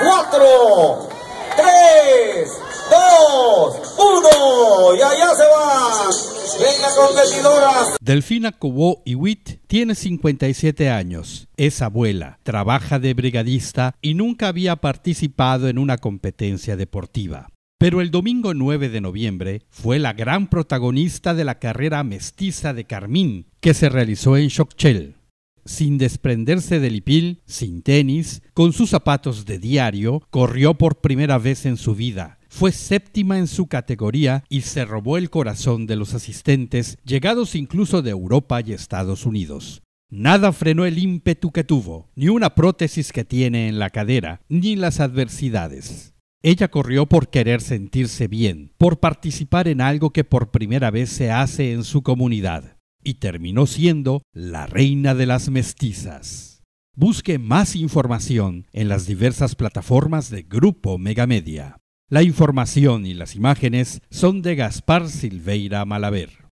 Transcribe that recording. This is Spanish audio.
4, 3, 2, 1 y allá se va. Venga competidoras. Delfina y Iwit tiene 57 años, es abuela, trabaja de brigadista y nunca había participado en una competencia deportiva. Pero el domingo 9 de noviembre fue la gran protagonista de la carrera mestiza de Carmín, que se realizó en Xochitl sin desprenderse del hipil, sin tenis, con sus zapatos de diario, corrió por primera vez en su vida. Fue séptima en su categoría y se robó el corazón de los asistentes, llegados incluso de Europa y Estados Unidos. Nada frenó el ímpetu que tuvo, ni una prótesis que tiene en la cadera, ni las adversidades. Ella corrió por querer sentirse bien, por participar en algo que por primera vez se hace en su comunidad y terminó siendo la reina de las mestizas. Busque más información en las diversas plataformas de Grupo Megamedia. La información y las imágenes son de Gaspar Silveira Malaver.